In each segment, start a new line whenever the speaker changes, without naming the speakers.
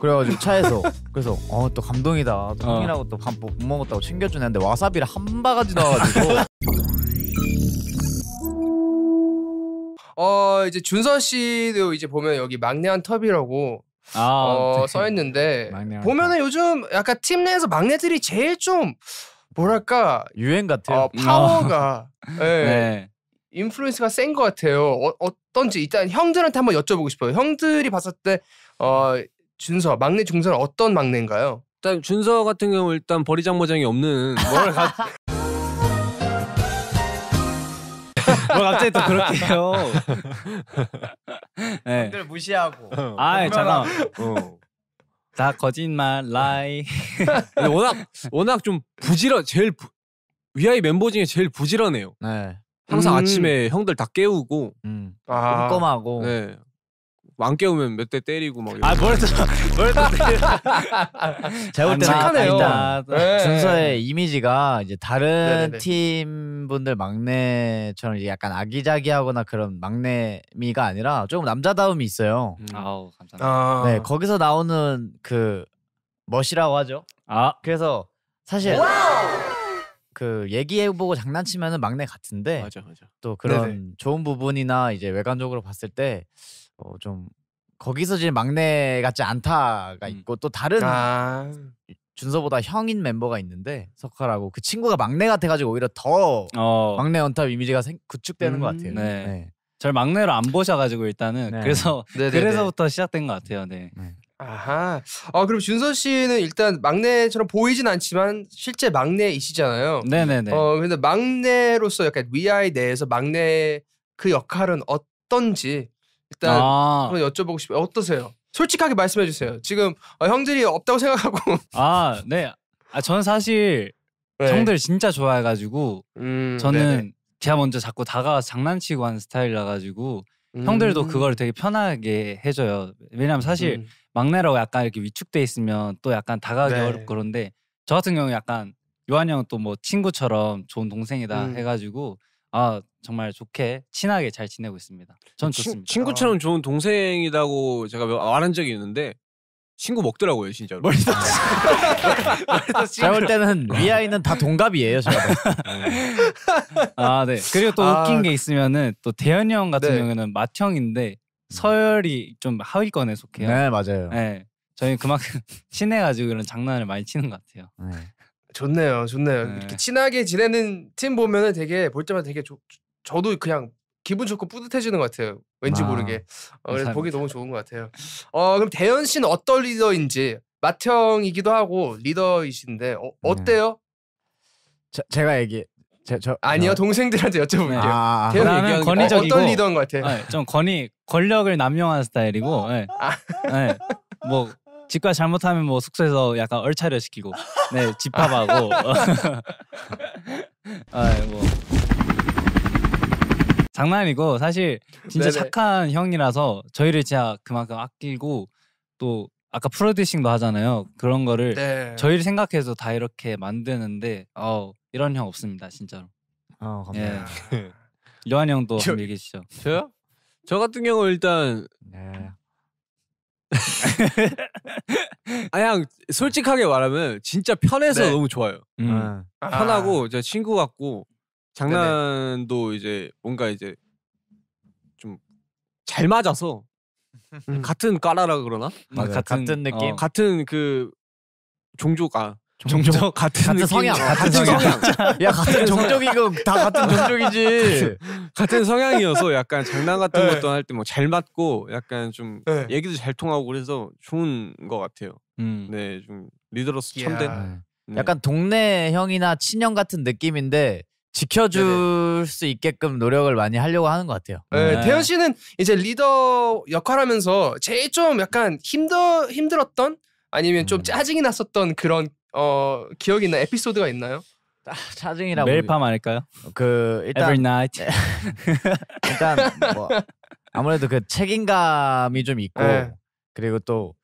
그래가지고 차에서 그래서 어 또 감동이다 또 어. 형이라고 또 밥 못 먹었다고 챙겨주는데 와사비를 한 바가지 넣어가지고
어 이제 준서 씨도 이제 보면 여기 막내 한터비라고 아, 어, 네. 써 있는데 보면은 요즘 약간 팀 내에서 막내들이 제일 좀 뭐랄까 유행 같아요. 어, 파워가 음. 예. 네. 인플루언스가 센 것 같아요. 어, 어떤지 일단 형들한테 한번 여쭤보고 싶어요. 형들이 봤을 때 어, 준서 막내 중서는 어떤 막내인가요? 일단 준서 같은 경우 일단 버리장머장이 없는 뭘
가...
뭐
갑자기 또 그렇게 요
네. 들 무시하고. 어. 아, 잠깐. 어.
다 거짓말, 라이. 워낙 워낙 좀 부지런 제일 부, 위아이 멤버 중에 제일 부지런해요. 네. 항상 음. 아침에 형들 다 깨우고 음. 아. 꼼꼼하고. 네. 왕 깨우면 몇 대 때리고 막. 아뭘또뭘또
제가 볼 때는 네요아 네. 준서의 이미지가 이제 다른 네네네. 팀 분들 막내처럼 이제 약간 아기자기하거나 그런 막내미가 아니라 조금 남자다움이 있어요. 음. 아우 감사합니다. 아. 네 거기서 나오는 그 멋이라고 하죠. 아 그래서 사실 그 얘기해보고 장난치면은 막내 같은데 맞아 맞아. 또 그런 네네. 좋은 부분이나 이제 외관적으로 봤을 때 어, 좀 거기서 지금 막내 같지 않다가 음. 있고 또 다른 아. 준서보다 형인 멤버가 있는데 석하라고 그 친구가 막내 같아가지고 오히려 더 어. 막내 언탑 이미지가 생, 구축되는 음, 것 같아요. 음. 네. 네. 절
막내로 안 보셔가지고 일단은 네. 그래서 네네네. 네, 네. 그래서부터
시작된 것 같아요. 네. 네.
아하. 아 그럼 준서 씨는 일단 막내처럼 보이진 않지만 실제 막내이시잖아요. 네네네. 어 근데 막내로서 약간 위아이 내에서 막내 그 역할은 어떤지 일단 아. 한번 여쭤보고 싶어요. 어떠세요? 솔직하게 말씀해 주세요. 지금 어, 형들이 없다고 생각하고 아, 네. 아, 저는 사실 네. 형들
진짜 좋아해가지고 음, 저는 네네. 제가 먼저 자꾸 다가와서 장난치고 하는 스타일이라 가지고 음. 형들도 그걸 되게 편하게 해줘요. 왜냐면 사실 음. 막내라고 약간 이렇게 위축돼 있으면 또 약간 다가가기 네. 어렵고 그런데 저 같은 경우 약간 요한 형은 또 뭐 친구처럼 좋은 동생이다 음. 해가지고 아 정말 좋게 친하게 잘 지내고 있습니다. 전 친, 좋습니다. 친구처럼 어. 좋은 동생이라고 제가 말한 적이 있는데 친구 먹더라고요 진짜로. 멀리서
어. 제가 볼 때는 위아이는 네. 다 동갑이에요.
아 네. 그리고 또 아, 웃긴 게
있으면은 또 대현 형
같은 네. 경우에는 맏형인데 서열이 음. 좀 하위권에 속해요. 네 맞아요. 네. 저희 그만큼 친해가지고 그런 장난을 많이 치는 것 같아요. 네. 좋네요, 좋네요. 네. 이렇게
친하게 지내는 팀 보면은 되게 볼 때마다 되게 조, 저도 그냥 기분 좋고 뿌듯해지는 것 같아요. 왠지 와. 모르게. 아, 어, 그래서 보기 너무 좋은 것 같아요. 어, 그럼 대현 씨는 어떤 리더인지 맏형이기도 하고 리더이신데 어, 때요 네. 제가 얘기 제, 저, 아니요 어. 동생들한테 네,
여쭤볼게요. 아, 아. 대현 나는 권위적이고 어떤 리더인 것 같아요. 네,
좀 권위 권력을 남용하 스타일이고, 네. 아. 네. 뭐 집과 잘못하면 뭐 숙소에서 약간 얼차려 시키고, 네 집합하고, 아뭐 네, 장난이고 사실 진짜 네네. 착한 형이라서 저희를 진짜 그만큼 아끼고 또 아까 프로듀싱도 하잖아요. 그런 거를 네. 저희를 생각해서 다 이렇게 만드는데 어 이런 형 없습니다 진짜로. 어 감사합니다. 예. 요한 형도 저, 한번 얘기해 주시죠. 저요? 저 같은 경우 일단 네. 아 그냥 솔직하게 말하면 진짜 편해서 네. 너무 좋아요.
음. 아. 편하고
제 친구 같고 장난도 이제 뭔가 이제 좀 잘 맞아서 음 음. 같은 까라라 그러나 음 맞아 같은, 같은 느낌. 어, 같은 그 종족 아 종족 같은, 같은 느낌. 성향. 어 같은 성향 야 같은 종족이고 다 같은 종족이지. 같은 성향이어서 약간 장난 같은 네. 것도 할 때 뭐 잘 맞고 약간 좀 네. 얘기도 잘 통하고 그래서 좋은 것 같아요. 음. 네좀 리더로서 참된.
네. 약간 동네 형이나 친형 같은 느낌인데 지켜줄 네네. 수 있게끔 노력을 많이 하려고 하는 것 같아요. 네, 네. 태현
씨는 이제 리더 역할하면서 제일 좀 약간 힘들 힘들었던 아니면 좀 음. 짜증이 났었던 그런 어 기억이나 에피소드가 있나요? 아, 짜증이라고 매일 밤
아닐까요? 그 일단 Every night. 네.
일단
뭐 아무래도 그 책임감이 좀 있고 네. 그리고 또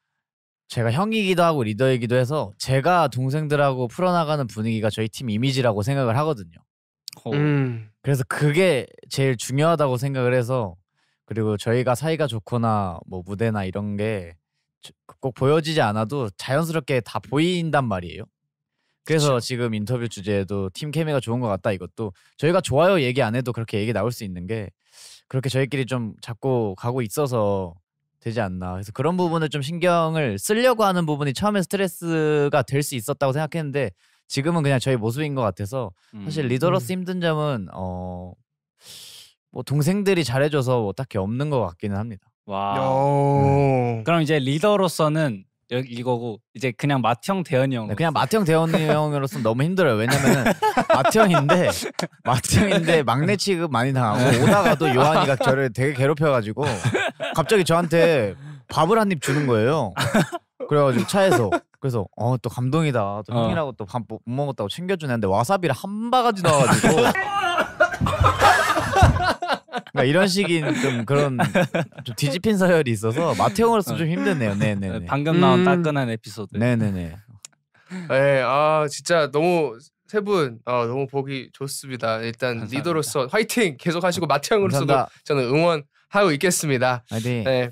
제가 형이기도 하고 리더이기도 해서 제가 동생들하고 풀어나가는 분위기가 저희 팀 이미지라고 생각을 하거든요. 음. 그래서 그게 제일 중요하다고 생각을 해서 그리고 저희가 사이가 좋거나 뭐 무대나 이런 게 꼭 보여지지 않아도 자연스럽게 다 보인단 말이에요. 그래서 그쵸. 지금 인터뷰 주제에도 팀 케미가 좋은 것 같다 이것도 저희가 좋아요 얘기 안 해도 그렇게 얘기 나올 수 있는 게 그렇게 저희끼리 좀 자꾸 가고 있어서 되지 않나 그래서 그런 부분을 좀 신경을 쓰려고 하는 부분이 처음에 스트레스가 될 수 있었다고 생각했는데 지금은 그냥 저희 모습인 것 같아서 사실 음. 리더로서 음. 힘든 점은 어. 뭐 동생들이 잘해줘서 뭐 딱히 없는 것 같기는 합니다. 와. 음. 그럼 이제 리더로서는 이거고 이제 그냥 마트형 대현이 형. 네, 그냥 마트형 대현이 형으로서 너무 힘들어요. 왜냐면 은 마트형인데 마트형인데 막내 취급 많이 당하고 네. 오다가도 요한이가 저를 되게 괴롭혀가지고 갑자기 저한테 밥을 한 입 주는 거예요. 그래가지고 차에서 그래서 어또 감동이다. 또 어. 형이라고 또 밥 못 먹었다고 챙겨주는데 와사비를 한 바가지 넣어가지고. 그러니까 이런 식인 좀 그런 좀 뒤집힌 사열이 있어서 마태형으로서 좀 힘드네요. 네 네. 네, 네. 방금 나온 음... 따끈한 에피소드. 네네네.
예아 네, 진짜 너무 세분 어, 아, 너무 보기 좋습니다. 일단 감사합니다. 리더로서 화이팅 계속 하시고 마태형으로서도 저는 응원하고 있겠습니다. 네. 네.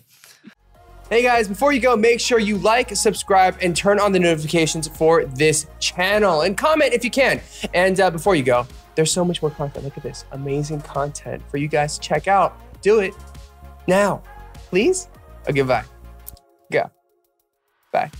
Hey guys, before you go, make sure you like, subscribe, and turn on the notifications for this channel. And comment if you can. And uh, before you go, there's so much more content. Look at this amazing content for you guys to check out. Do it now, please. Okay, bye. Go. Bye.